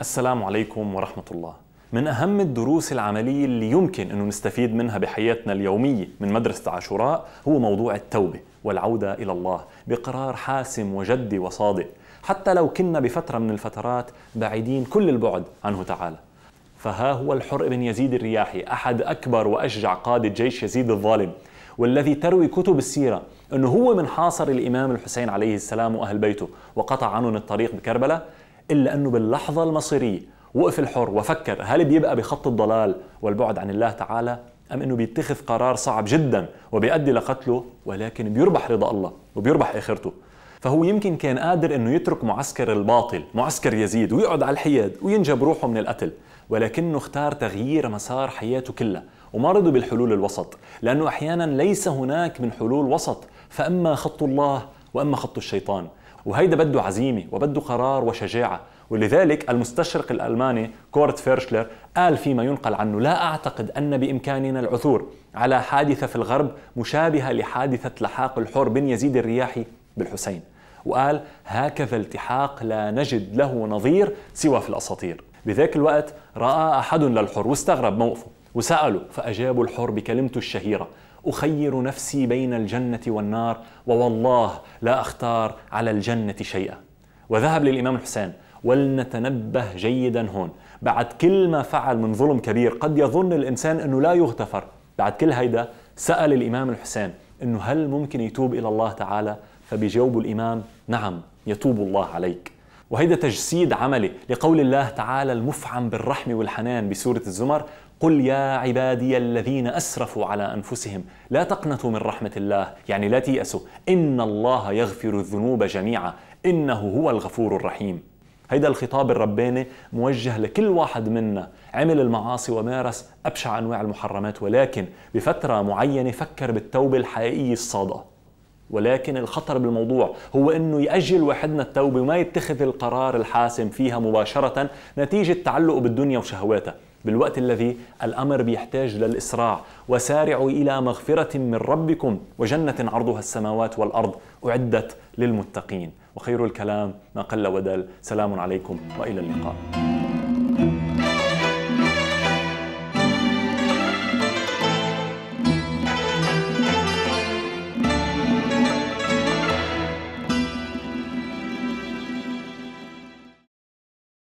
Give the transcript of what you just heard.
السلام عليكم ورحمة الله من أهم الدروس العملية اللي يمكن أنه نستفيد منها بحياتنا اليومية من مدرسة عاشوراء هو موضوع التوبة والعودة إلى الله بقرار حاسم وجدي وصادق حتى لو كنا بفترة من الفترات بعيدين كل البعد عنه تعالى فها هو الحر بن يزيد الرياحي أحد أكبر وأشجع قادة جيش يزيد الظالم والذي تروي كتب السيرة أنه هو من حاصر الإمام الحسين عليه السلام وأهل بيته وقطع عنهم الطريق بكربلاء إلا أنه باللحظة المصيرية وقف الحر وفكر هل بيبقى بخط الضلال والبعد عن الله تعالى أم أنه بيتخذ قرار صعب جدا وبيؤدي لقتله ولكن بيربح رضا الله وبيربح آخرته فهو يمكن كان قادر أنه يترك معسكر الباطل معسكر يزيد ويقعد على الحياد وينجب روحه من القتل ولكنه اختار تغيير مسار حياته كلها وما رضوا بالحلول الوسط لأنه أحيانا ليس هناك من حلول وسط فأما خط الله وأما خط الشيطان وهيدا بده عزيمة وبده قرار وشجاعة ولذلك المستشرق الألماني كورت فيرشلر قال فيما ينقل عنه لا أعتقد أن بإمكاننا العثور على حادثة في الغرب مشابهة لحادثة لحاق الحر بن يزيد الرياحي بالحسين وقال هكذا التحاق لا نجد له نظير سوى في الأساطير بذاك الوقت رأى أحد للحر واستغرب موقفه وسأله فأجاب الحر بكلمته الشهيرة اخير نفسي بين الجنه والنار ووالله لا اختار على الجنه شيئا وذهب للامام الحسين ولنتنبه جيدا هون بعد كل ما فعل من ظلم كبير قد يظن الانسان انه لا يغتفر بعد كل هيدا سال الامام الحسين انه هل ممكن يتوب الى الله تعالى فبجاوب الامام نعم يتوب الله عليك وهيدا تجسيد عملي لقول الله تعالى المفعم بالرحمه والحنان بسوره الزمر قل يا عبادي الذين اسرفوا على انفسهم لا تقنطوا من رحمه الله يعني لا تيأسوا ان الله يغفر الذنوب جميعا انه هو الغفور الرحيم هيدا الخطاب الرباني موجه لكل واحد منا عمل المعاصي ومارس ابشع انواع المحرمات ولكن بفتره معينه فكر بالتوبه الحقيقيه الصادقه ولكن الخطر بالموضوع هو انه ياجل وحدنا التوبه وما يتخذ القرار الحاسم فيها مباشره نتيجه تعلقه بالدنيا وشهواتها بالوقت الذي الامر بيحتاج للاسراع وسارعوا الى مغفره من ربكم وجنه عرضها السماوات والارض اعدت للمتقين وخير الكلام ما قل ودل سلام عليكم والى اللقاء